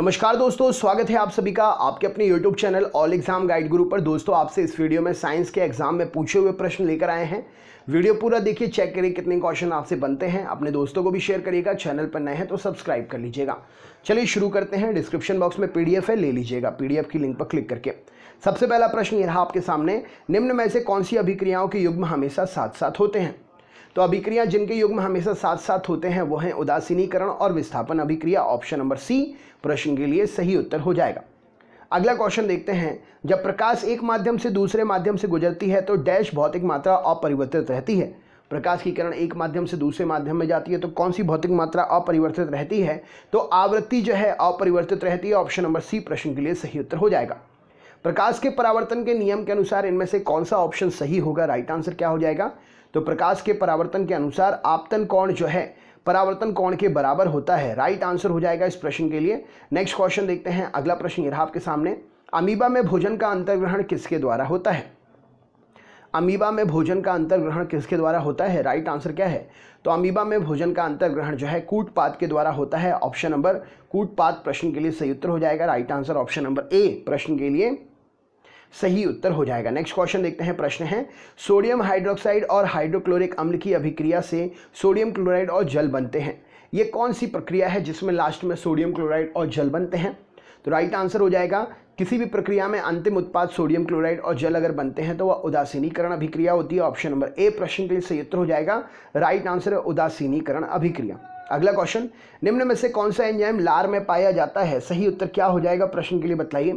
नमस्कार दोस्तों स्वागत है आप सभी का आपके अपने YouTube channel all exam guide Guru पर दोस्तों आपसे इस वीडियो में साइंस के एग्जाम में पूछे हुए प्रश्न लेकर आए हैं वीडियो पूरा देखिए चेक करिए कितने क्वेश्चन आपसे बनते हैं अपने दोस्तों को भी शेयर करिएगा चैनल पर नए हैं तो सब्सक्राइब कर लीजिएगा चलिए शुरू करते हैं डिस्क्रिप्शन बॉक्स में पी है ले लीजिएगा पी की लिंक पर क्लिक करके सबसे पहला प्रश्न यह रहा आपके सामने निम्न में से कौन सी अभिक्रियाओं के युग्म हमेशा साथ साथ होते हैं तो अभिक्रिया जिनके युग में हमेशा साथ साथ होते हैं वो हैं उदासीनीकरण और विस्थापन अभिक्रिया ऑप्शन नंबर सी प्रश्न के लिए सही उत्तर हो जाएगा अगला क्वेश्चन देखते हैं जब प्रकाश एक माध्यम से दूसरे माध्यम से गुजरती है तो डैश भौतिक मात्रा अपरिवर्तित रहती है प्रकाश की किरण एक माध्यम से दूसरे माध्यम में जाती है तो कौन सी भौतिक मात्रा अपरिवर्तित रहती है तो आवृत्ति जो है अपरिवर्तित रहती है ऑप्शन नंबर सी प्रश्न के लिए सही उत्तर हो जाएगा प्रकाश के परावर्तन के नियम के अनुसार इनमें से कौन सा ऑप्शन सही होगा राइट आंसर क्या हो जाएगा तो प्रकाश के परावर्तन के अनुसार आपतन कोण जो है परावर्तन कोण के बराबर होता है राइट आंसर हो जाएगा इस प्रश्न के लिए नेक्स्ट क्वेश्चन देखते हैं अगला प्रश्न ये रहा आपके सामने अमीबा में भोजन का अंतर्ग्रहण किसके द्वारा होता है अमीबा में भोजन का अंतर्ग्रहण किसके द्वारा होता है राइट आंसर क्या है तो अमीबा में भोजन का अंतर्ग्रहण जो है कूटपात के द्वारा होता है ऑप्शन नंबर कूटपात प्रश्न के लिए सही उत्तर हो जाएगा right answer option number A प्रश्न के लिए सही उत्तर हो जाएगा नेक्स्ट क्वेश्चन देखते हैं प्रश्न है सोडियम हाइड्रोक्साइड और हाइड्रोक्लोरिक अम्ल की अभिक्रिया से सोडियम क्लोराइड और जल बनते हैं ये कौन सी प्रक्रिया है जिसमें लास्ट में सोडियम क्लोराइड और जल बनते हैं तो राइट आंसर हो जाएगा किसी भी प्रक्रिया में अंतिम उत्पाद सोडियम क्लोराइड और जल अगर बनते हैं तो वह उदासीनीकरण अभिक्रिया होती है ऑप्शन नंबर ए प्रश्न के लिए सही उत्तर हो जाएगा राइट आंसर है उदासीनीकरण अभिक्रिया अगला क्वेश्चन निम्न में से कौन सा एंजाइम लार में पाया जाता है सही उत्तर क्या हो जाएगा प्रश्न के लिए बताइए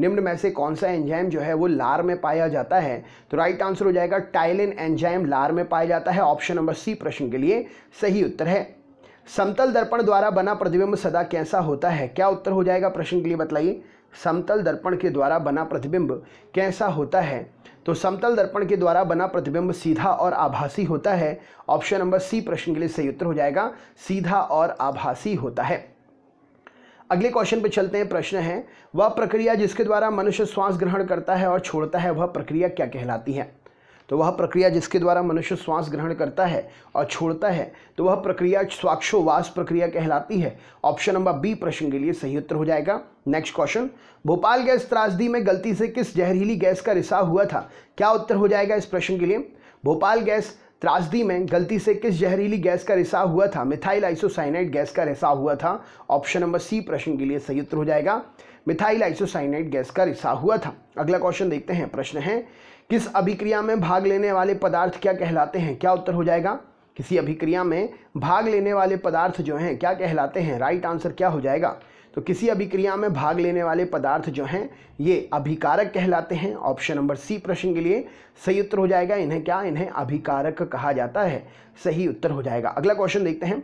निम्न में से कौन सा एंजाइम जो है वो लार में पाया जाता है तो राइट आंसर हो जाएगा टाइलिन एंजाइम लार में पाया जाता है ऑप्शन नंबर सी प्रश्न के लिए सही उत्तर है समतल दर्पण द्वारा बना प्रतिबिंब सदा कैसा होता है क्या उत्तर हो जाएगा प्रश्न के लिए बताइए समतल दर्पण के द्वारा बना प्रतिबिंब कैसा होता है तो समतल दर्पण के द्वारा बना प्रतिबिंब सीधा और आभासी होता है ऑप्शन नंबर सी प्रश्न के लिए सही उत्तर हो जाएगा सीधा और आभासी होता है अगले क्वेश्चन पे चलते हैं प्रश्न है वह प्रक्रिया जिसके द्वारा मनुष्य श्वास ग्रहण करता है और छोड़ता है वह प्रक्रिया क्या कहलाती है तो वह प्रक्रिया जिसके द्वारा मनुष्य श्वास ग्रहण करता है और छोड़ता है तो वह प्रक्रिया स्वाक्षोवास प्रक्रिया कहलाती है ऑप्शन नंबर बी प्रश्न के लिए सही उत्तर हो जाएगा नेक्स्ट क्वेश्चन भोपाल गैस त्रासदी में गलती से किस जहरीली गैस का रिसाव हुआ था क्या उत्तर हो जाएगा इस प्रश्न के लिए भोपाल गैस त्रासदी में गलती से किस जहरीली गैस का रिसाव हुआ था मिथाइल आइसोसाइनाइड गैस का रिसाव हुआ था ऑप्शन नंबर सी प्रश्न के लिए सही उत्तर हो जाएगा मिथाइल आइसोसाइनाइड गैस का रिसाव हुआ था अगला क्वेश्चन देखते हैं प्रश्न है किस अभिक्रिया में भाग लेने वाले पदार्थ क्या कहलाते हैं क्या उत्तर हो जाएगा किसी अभिक्रिया में भाग लेने वाले पदार्थ जो हैं क्या कहलाते हैं राइट आंसर क्या हो जाएगा तो किसी अभिक्रिया में भाग लेने वाले पदार्थ जो हैं ये अभिकारक कहलाते हैं ऑप्शन नंबर सी प्रश्न के लिए सही उत्तर हो जाएगा इन्हें क्या इन्हें अभिकारक कहा जाता है सही उत्तर हो जाएगा अगला क्वेश्चन देखते हैं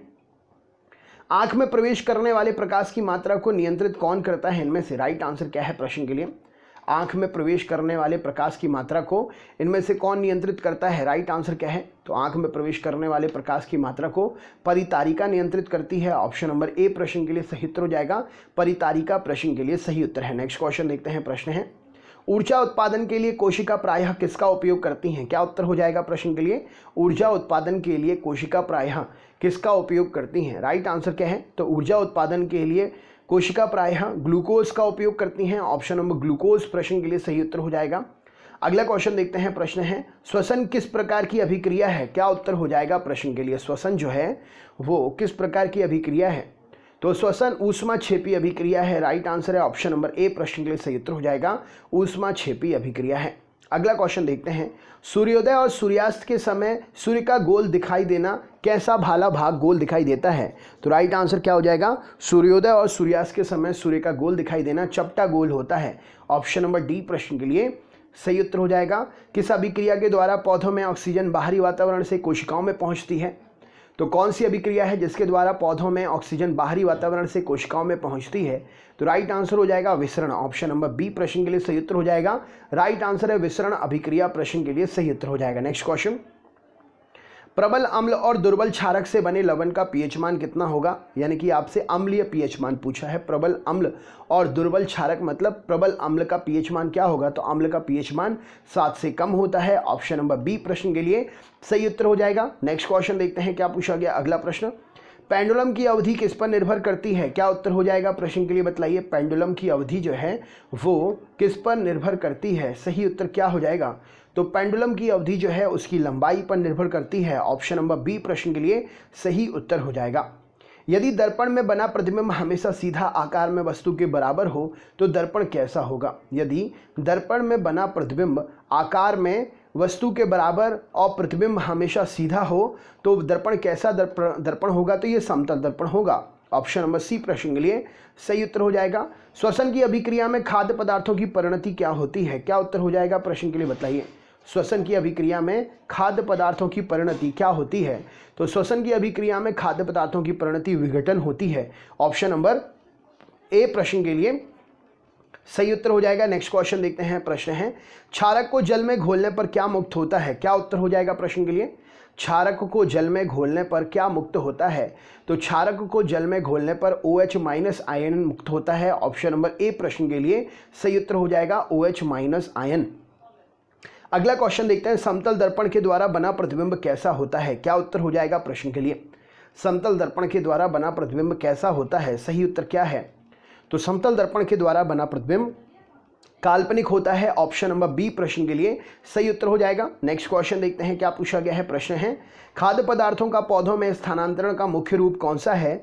आंख में प्रवेश करने वाले प्रकाश की मात्रा को नियंत्रित कौन करता है इनमें से राइट आंसर क्या है प्रश्न के लिए आंख में प्रवेश करने वाले प्रकाश की मात्रा को इनमें से कौन नियंत्रित करता है राइट आंसर क्या है तो आंख में प्रवेश करने वाले प्रकाश की मात्रा को परितारिका नियंत्रित करती है ऑप्शन नंबर ए प्रश्न के लिए सही उत्तर हो जाएगा परितारिका प्रश्न के लिए सही उत्तर है नेक्स्ट क्वेश्चन देखते हैं प्रश्न है ऊर्जा उत्पादन के लिए कोशिका प्रायः किसका उपयोग करती हैं क्या उत्तर हो जाएगा प्रश्न के लिए ऊर्जा उत्पादन के लिए कोशिका प्रायः किसका उपयोग करती हैं राइट आंसर क्या है तो ऊर्जा उत्पादन के लिए कोशिका प्रायः हाँ, ग्लूकोज का उपयोग करती हैं ऑप्शन नंबर ग्लूकोज प्रश्न के लिए सही उत्तर हो जाएगा अगला क्वेश्चन देखते हैं प्रश्न है श्वसन किस प्रकार की अभिक्रिया है क्या उत्तर हो जाएगा प्रश्न के लिए श्वसन जो है वो किस प्रकार की अभिक्रिया है तो श्वसन ऊष्मा छेपी अभिक्रिया है राइट आंसर है ऑप्शन नंबर ए प्रश्न के लिए सही उत्तर हो जाएगा ऊष्मा छेपी अभिक्रिया है अगला क्वेश्चन देखते हैं सूर्योदय और सूर्यास्त के समय सूर्य का गोल दिखाई देना कैसा भाला भाग गोल दिखाई देता है तो राइट आंसर क्या हो जाएगा सूर्योदय और सूर्यास्त के समय सूर्य का गोल दिखाई देना चपटा गोल होता है ऑप्शन नंबर डी प्रश्न के लिए सही उत्तर हो जाएगा किस अभिक्रिया के द्वारा पौधों में ऑक्सीजन बाहरी वातावरण से कोशिकाओं में पहुंचती है तो कौन सी अभिक्रिया है जिसके द्वारा पौधों में ऑक्सीजन बाहरी वातावरण से कोशिकाओं में पहुंचती है तो राइट आंसर हो जाएगा विसरण ऑप्शन नंबर बी प्रश्न के लिए सही उत्तर हो जाएगा राइट आंसर है विसरण अभिक्रिया प्रश्न के लिए सही उत्तर हो जाएगा नेक्स्ट क्वेश्चन प्रबल अम्ल और दुर्बल क्षारक से बने लवण का पीएच मान कितना होगा यानी कि आपसे अम्लीय पीएच मान पूछा है प्रबल अम्ल और दुर्बल क्षारक मतलब प्रबल अम्ल का पीएच मान क्या होगा तो अम्ल का पीएच मान सात से कम होता है ऑप्शन नंबर बी प्रश्न के लिए सही उत्तर हो जाएगा नेक्स्ट क्वेश्चन देखते हैं क्या पूछा गया अगला प्रश्न पेंडुलम की अवधि किस पर निर्भर करती है क्या उत्तर हो जाएगा प्रश्न के लिए बताइए पेंडुलम की अवधि जो है वो किस पर निर्भर करती है सही उत्तर क्या हो जाएगा तो पेंडुलम की अवधि जो है उसकी लंबाई पर निर्भर करती है ऑप्शन नंबर बी प्रश्न के लिए सही उत्तर हो जाएगा यदि दर्पण में बना प्रतिबिंब हमेशा सीधा आकार में वस्तु के बराबर हो तो दर्पण कैसा होगा यदि दर्पण में बना प्रतिबिंब आकार में वस्तु के बराबर और प्रतिबिंब हमेशा सीधा हो तो दर्पण कैसा दर्पण दर्पण होगा तो ये समतल दर्पण होगा ऑप्शन नंबर सी प्रश्न के लिए सही उत्तर हो जाएगा श्वसन की अभिक्रिया में खाद्य पदार्थों की परिणति क्या होती है क्या उत्तर हो जाएगा प्रश्न के लिए बताइए श्वसन की अभिक्रिया में खाद्य पदार्थों की परिणति क्या होती है तो श्वसन की अभिक्रिया में खाद्य पदार्थों की परिणति विघटन होती है ऑप्शन नंबर ए प्रश्न के लिए सही उत्तर हो जाएगा नेक्स्ट क्वेश्चन देखते हैं प्रश्न है क्षारक को जल में घोलने पर क्या मुक्त होता है क्या उत्तर हो जाएगा प्रश्न के लिए क्षारक को जल में घोलने पर क्या मुक्त होता है तो क्षारक को जल में घोलने पर ओ एच माइनस आयन मुक्त होता है ऑप्शन नंबर ए प्रश्न के लिए सही उत्तर हो जाएगा ओ एच माइनस आयन अगला क्वेश्चन देखते हैं समतल दर्पण के द्वारा बना प्रतिबिंब कैसा होता है क्या उत्तर हो जाएगा प्रश्न के लिए समतल दर्पण के द्वारा बना प्रतिबिंब कैसा होता है सही उत्तर क्या है तो समतल दर्पण के द्वारा बना प्रतिबिंब काल्पनिक होता है ऑप्शन नंबर बी प्रश्न के लिए सही उत्तर हो जाएगा नेक्स्ट क्वेश्चन देखते हैं क्या पूछा गया है प्रश्न है खाद्य पदार्थों का पौधों में स्थानांतरण का मुख्य रूप कौन सा है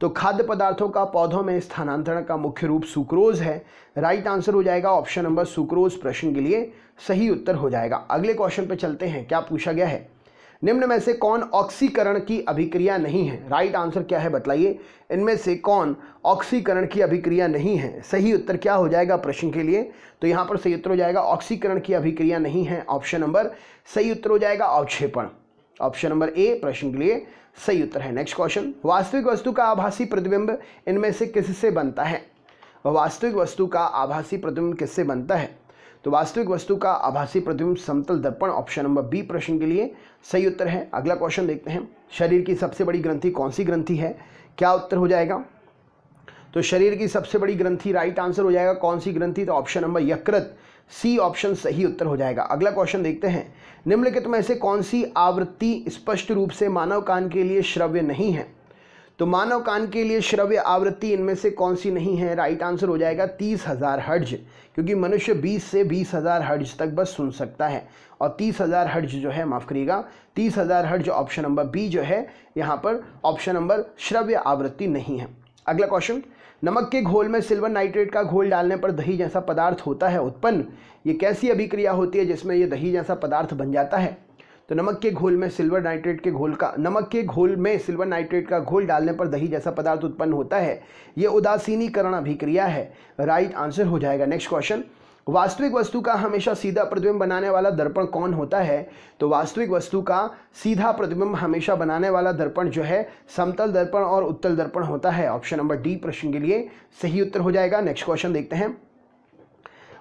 तो खाद्य पदार्थों का पौधों में स्थानांतरण का मुख्य रूप सुक्रोज है राइट आंसर हो जाएगा ऑप्शन नंबर सुक्रोज प्रश्न के लिए सही उत्तर हो जाएगा अगले क्वेश्चन पे चलते हैं क्या पूछा गया है निम्न में से कौन ऑक्सीकरण की अभिक्रिया नहीं है राइट आंसर क्या है बताइए इनमें से कौन ऑक्सीकरण की अभिक्रिया नहीं है सही उत्तर क्या हो जाएगा प्रश्न के लिए तो यहाँ पर सही उत्तर हो जाएगा ऑक्सीकरण की अभिक्रिया नहीं है ऑप्शन नंबर सही उत्तर हो जाएगा अवक्षेपण ऑप्शन नंबर ए प्रश्न के लिए सही उत्तर है नेक्स्ट क्वेश्चन वास्तविक वस्तु का आभासी प्रतिबिंब इनमें से किससे बनता है वास्तविक वस्तु का आभासी प्रतिबिंब किससे बनता है तो वास्तविक वस्तु का आभासी प्रतिबिंब समतल दर्पण ऑप्शन नंबर बी प्रश्न के लिए सही उत्तर है अगला क्वेश्चन देखते हैं शरीर की सबसे बड़ी ग्रंथि कौन सी ग्रंथि है क्या उत्तर हो जाएगा तो शरीर की सबसे बड़ी ग्रंथि राइट आंसर हो जाएगा कौन सी ग्रंथि तो ऑप्शन नंबर यकृत सी ऑप्शन सही उत्तर हो जाएगा अगला क्वेश्चन देखते हैं निम्नलिखित में से कौन सी आवृत्ति स्पष्ट रूप से मानव कान के लिए श्रव्य नहीं है तो मानव कान के लिए श्रव्य आवृत्ति इनमें से कौन सी नहीं है राइट आंसर हो जाएगा तीस हज़ार हर्ज क्योंकि मनुष्य बीस से बीस हज़ार हर्ज तक बस सुन सकता है और तीस हज़ार हर्ज जो है माफ़ करिएगा तीस हज़ार हर्ज ऑप्शन नंबर बी जो है यहाँ पर ऑप्शन नंबर श्रव्य आवृत्ति नहीं है अगला क्वेश्चन नमक के घोल में सिल्वर नाइट्रेट का घोल डालने पर दही जैसा पदार्थ होता है उत्पन्न ये कैसी अभिक्रिया होती है जिसमें ये दही जैसा पदार्थ बन जाता है तो नमक के घोल में सिल्वर नाइट्रेट के घोल का नमक के घोल में सिल्वर नाइट्रेट का घोल डालने पर दही जैसा पदार्थ उत्पन्न होता है ये उदासीनीकरण अभिक्रिया है राइट आंसर हो जाएगा नेक्स्ट क्वेश्चन वास्तविक वस्तु का हमेशा सीधा प्रतिबिंब बनाने वाला दर्पण कौन होता है तो वास्तविक वस्तु का सीधा प्रतिबिंब हमेशा बनाने वाला दर्पण जो है समतल दर्पण और उत्तल दर्पण होता है ऑप्शन नंबर डी प्रश्न के लिए सही उत्तर हो जाएगा नेक्स्ट क्वेश्चन देखते हैं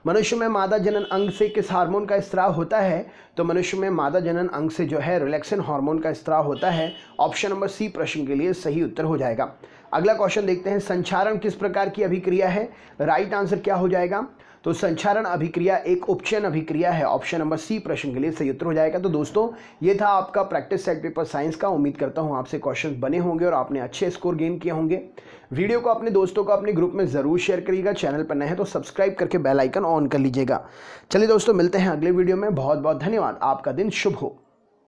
मनुष्य में मादा जनन अंग से किस हार्मोन का स्त्राव होता है तो मनुष्य में मादा जनन अंग से जो है रिलैक्सिन हार्मोन का स्त्राव होता है ऑप्शन नंबर सी प्रश्न के लिए सही उत्तर हो जाएगा अगला क्वेश्चन देखते हैं संचारण किस प्रकार की अभिक्रिया है राइट आंसर क्या हो जाएगा तो संचारण अभिक्रिया एक उपचयन अभिक्रिया है ऑप्शन नंबर सी प्रश्न के लिए सही उत्तर हो जाएगा तो दोस्तों ये था आपका प्रैक्टिस सेट पेपर साइंस का उम्मीद करता हूँ आपसे क्वेश्चन बने होंगे और आपने अच्छे स्कोर गेन किए होंगे वीडियो को अपने दोस्तों को अपने ग्रुप में ज़रूर शेयर करिएगा चैनल पर नए हैं तो सब्सक्राइब करके बेलाइकन ऑन कर लीजिएगा चलिए दोस्तों मिलते हैं अगले वीडियो में बहुत बहुत धन्यवाद आपका दिन शुभ हो